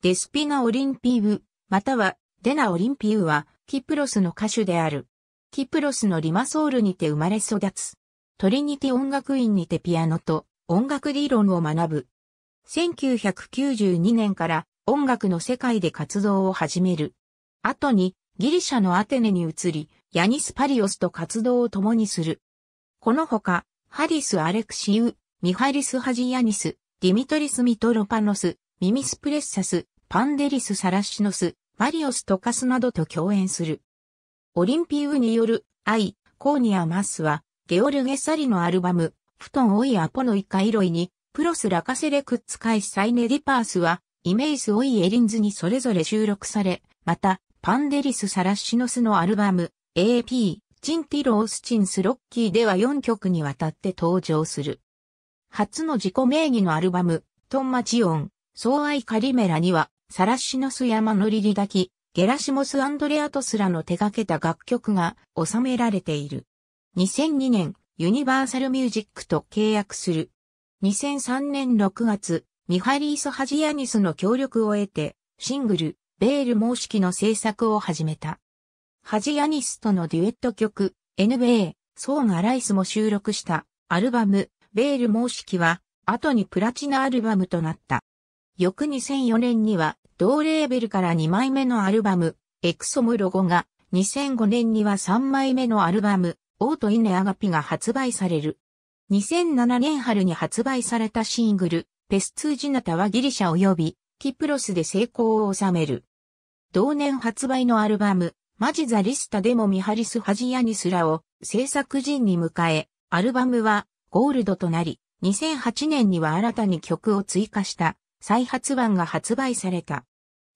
デスピナ・オリンピーブ、またはデナ・オリンピウは、キプロスの歌手である。キプロスのリマソールにて生まれ育つ。トリニティ音楽院にてピアノと音楽理論を学ぶ。1992年から音楽の世界で活動を始める。後にギリシャのアテネに移り、ヤニス・パリオスと活動を共にする。このほか、ハリス・アレクシウ、ミハリス・ハジヤニス、ディミトリス・ミトロパノス、ミミスプレッサス、パンデリス・サラシノス、マリオス・トカスなどと共演する。オリンピウによるアイ、コーニア・マスは、ゲオルゲ・サリのアルバム、布団オイ・アポノイ・カイロイに、プロス・ラカセレ・クッツ・カイ・サイネ・ディパースは、イメイス・オイ・エリンズにそれぞれ収録され、また、パンデリス・サラシノスのアルバム、AP、チンティロ・ースチンス・ロッキーでは4曲にわたって登場する。初の自己名義のアルバム、トンマチオン、ア愛カリメラには、サラッシノス山のリリキ、ゲラシモス・アンドレアトスらの手掛けた楽曲が収められている。2002年、ユニバーサルミュージックと契約する。2003年6月、ミハリーソ・ハジヤニスの協力を得て、シングル、ベールシ式の制作を始めた。ハジヤニスとのデュエット曲、NBA、ソーガ・ライスも収録したアルバム、ベールシ式は、後にプラチナアルバムとなった。翌2004年には同レーベルから2枚目のアルバム、エクソムロゴが、2005年には3枚目のアルバム、オートイネアガピが発売される。2007年春に発売されたシングル、ペスツージナタはギリシャ及び、キプロスで成功を収める。同年発売のアルバム、マジザリスタでもミハリス・ハジヤニスらを制作陣に迎え、アルバムはゴールドとなり、2008年には新たに曲を追加した再発版が発売された。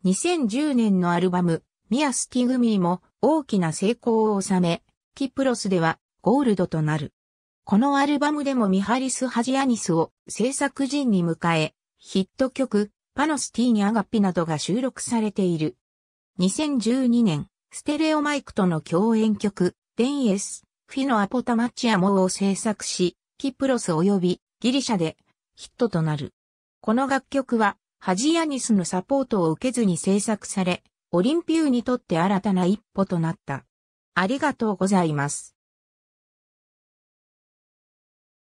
2010年のアルバム、ミアスティグミーも大きな成功を収め、キプロスではゴールドとなる。このアルバムでもミハリス・ハジアニスを制作陣に迎え、ヒット曲、パノスティーニアガピなどが収録されている。2012年、ステレオマイクとの共演曲、デンエス、フィノ・アポタマチアモを制作し、キプロス及びギリシャでヒットとなる。この楽曲は、ハジヤニスのサポートを受けずに制作され、オリンピューにとって新たな一歩となった。ありがとうございます。